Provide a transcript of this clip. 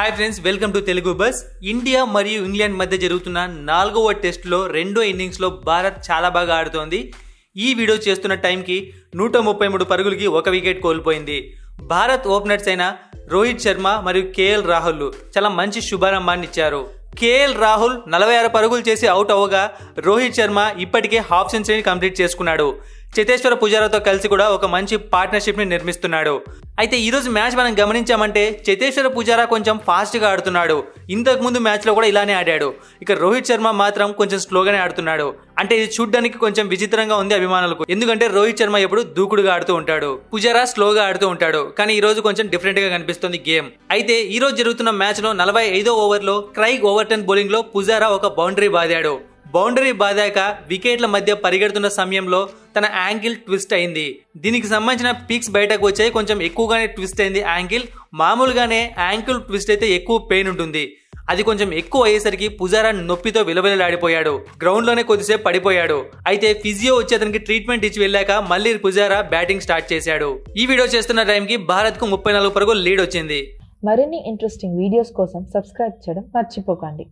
hi friends welcome to Telugu bus India మరియు England మధ్య జరుగుతున్న నాలుగవ టెస్ట్లో రెండో ఇన్నింగ్స్లో భారత్ చాలా బాగా ఆడుతోంది ఈ వీడియో చేస్తున్న టైంకి నూట ముప్పై మూడు పరుగులకి ఒక వికెట్ కోల్పోయింది భారత్ ఓపెనర్స్ అయిన రోహిత్ శర్మ మరియు కేఎల్ రాహుల్ చాలా మంచి శుభారంభాన్ని ఇచ్చారు కేఎల్ రాహుల్ నలభై ఆరు పరుగులు చేసి అవుట్ అవ్వగా రోహిత్ శర్మ ఇప్పటికే హాఫ్ సెంచరీని కంప్లీట్ చేసుకున్నాడు చేతేశ్వర పుజారాతో కలిసి కూడా ఒక మంచి పార్ట్నర్షిప్ని నిర్మిస్తున్నాడు అయితే ఈరోజు మ్యాచ్ మనం గమనించామంటే చేతేశ్వర పుజారా కొంచెం ఫాస్ట్గా ఆడుతున్నాడు ఇంతకు ముందు మ్యాచ్లో కూడా ఇలానే ఆడాడు ఇక రోహిత్ శర్మ మాత్రం కొంచెం స్లోగానే ఆడుతున్నాడు అంటే ఇది చూడ్డానికి కొంచెం విచిత్రంగా ఉంది అభిమానులకు ఎందుకంటే రోహిత్ శర్మ ఎప్పుడు దూకుడుగా ఆడుతూ ఉంటాడు పుజారా స్లోగా ఆడుతూ ఉంటాడు కానీ ఈ రోజు కొంచెం డిఫరెంట్ గా కనిపిస్తుంది గేమ్ అయితే ఈ రోజు జరుగుతున్న మ్యాచ్ లో నలభై ఐదో ఓవర్లో క్రైగ్ ఓవర్టన్ బౌలింగ్ లో పుజారా ఒక బౌండరీ బాదాడు బౌండరీ బాదాక వికెట్ల మధ్య పరిగెడుతున్న సమయంలో తన యాంగిల్ ట్విస్ట్ అయింది దీనికి సంబంధించిన పిక్స్ బయటకు వచ్చాయి కొంచెం ఎక్కువగానే ట్విస్ట్ అయింది యాంగిల్ మామూలుగానే యాంకిల్ ట్విస్ట్ అయితే ఎక్కువ పెయిన్ ఉంటుంది అది కొంచెం ఎక్కువ అయ్యేసరికి పుజారా నొప్పితో విలవిలలాడిపోయాడు గ్రౌండ్ లోనే కొద్దిసేపు పడిపోయాడు అయితే ఫిజియో వచ్చి అతనికి ట్రీట్మెంట్ ఇచ్చి వెళ్ళాక మళ్ళీ పుజారా బ్యాటింగ్ స్టార్ట్ చేశాడు ఈ వీడియో చేస్తున్న టైంకి భారత్ కు ముప్పై నాలుగు పరుగు లీడ్ వచ్చింది మరిన్ని ఇంట్రెస్టింగ్ వీడియోస్ కోసం సబ్స్క్రైబ్ చేయడం మర్చిపోకండి